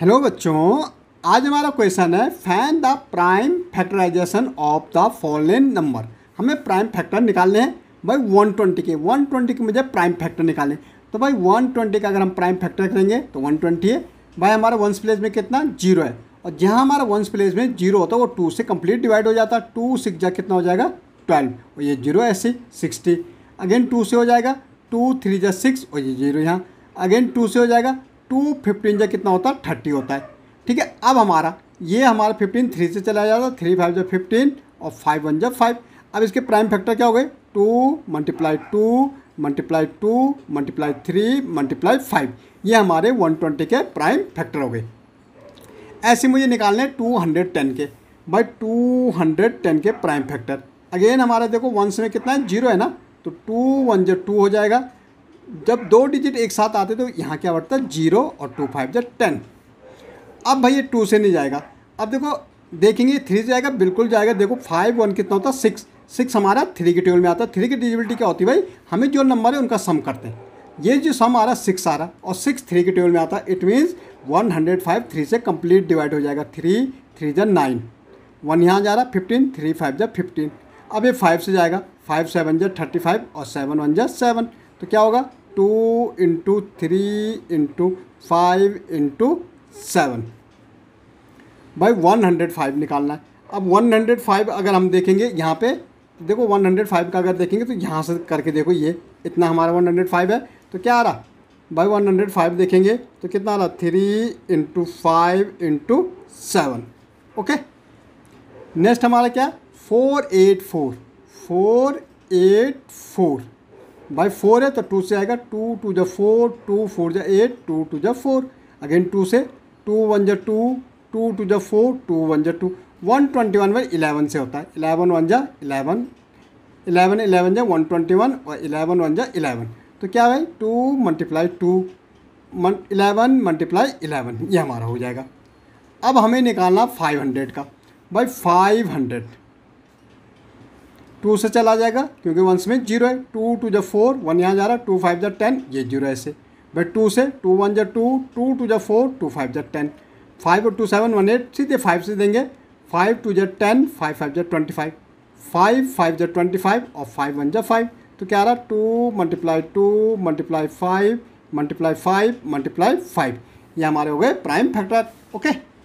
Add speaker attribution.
Speaker 1: hello बच्चों आज हमारा क्वेश्चन है find the prime factorization of the following number हमें प्राइम फैक्टर निकालने हैं भाई 120 के 120 के मुझे प्राइम फैक्टर निकालने तो भाई 120 का अगर हम प्राइम फैक्टर करेंगे तो 120 है भाई हमारा वंस प्लेस में कितना जीरो है और जहाँ हमारा वंस प्लेस में जीरो होता है वो टू से कंप्लीट डिवाइड हो जाता है टू सिक्स जा कितना हो जाएगा ट्वेल्व और ये जीरो ऐसे सिक्सटी अगेन टू से हो जाएगा टू थ्री जा सिक्स और ये जीरो यहाँ अगेन टू से हो जाएगा टू फिफ्टीन जो कितना होता है थर्टी होता है ठीक है अब हमारा ये हमारा फिफ्टीन थ्री से चला जाता है थ्री फाइव जब फिफ्टीन और फाइव वन जब फाइव अब इसके प्राइम फैक्टर क्या हो गए two multiply two multiply two multiply three multiply five ये हमारे वन ट्वेंटी के प्राइम फैक्टर हो गए ऐसे मुझे निकालने टू हंड्रेड टेन के भाई टू हंड्रेड टेन के प्राइम फैक्टर अगेन हमारा देखो वंस में कितना है जीरो है ना तो टू वन जो टू हो जाएगा जब दो डिजिट एक साथ आते तो यहाँ क्या बढ़ता है जीरो और टू फाइव जब टेन अब भाई ये टू से नहीं जाएगा अब देखो देखेंगे थ्री से जाएगा बिल्कुल जाएगा देखो फाइव वन कितना होता है सिक्स सिक्स हमारा थ्री के टेबल में आता है थ्री की डिजिबिलिटी क्या होती है भाई हमें जो नंबर है उनका सम करते हैं ये जो सम आ रहा है सिक्स आ रहा और सिक्स थ्री के टेबल में आता है it means one hundred five three से कंप्लीट डिवाइड हो जाएगा थ्री थ्री जै नाइन वन यहाँ जा रहा फिफ्टीन थ्री फाइव जब फिफ्टीन अब ये फाइव से जाएगा फाइव सेवन जै थर्टी फाइव और सेवन वन जै सेवन तो क्या होगा two into three into five into seven भाई वन हंड्रेड फाइव निकालना है अब वन हंड्रेड फाइव अगर हम देखेंगे यहाँ पे देखो वन हंड्रेड फाइव का अगर देखेंगे तो यहाँ से करके देखो ये इतना हमारा वन हंड्रेड फाइव है तो क्या आ रहा भाई वन हंड्रेड फाइव देखेंगे तो कितना आ रहा three into five into seven okay next हमारा क्या four eight four four eight four by four है तो टू से आएगा टू टू जब फोर टू फोर जब एट टू टू जब फोर अगेन टू से टू वन जब टू टू टू जब फोर टू वन जब two one twenty one by eleven से होता है इलेवन वन जा इलेवन इलेवन इलेवन जा वन ट्वेंटी वन और इलेवन वन जा इलेवन तो क्या भाई two multiply two eleven multiply eleven ये हमारा हो जाएगा अब हमें निकालना फाइव हंड्रेड का भाई फाइव हंड्रेड टू से चला जाएगा क्योंकि वंस में जीरो है टू टू जब फोर वन यहाँ जा रहा है टू फाइव जब टेन ये जीरो ऐसे भाई टू से टू वन जब टू टू टू जब फोर टू फाइव जब टेन फाइव और टू सेवन वन एट सीधे फाइव से देंगे फाइव टू जब टेन फाइव फाइव जब ट्वेंटी फाइव फाइव फाइव जब ट्वेंटी फाइव और फाइव वन जब फाइव तो क्या आ रहा है to multiply two multiply five multiply five multiply five ये हमारे हो गए प्राइम फैक्टर ओके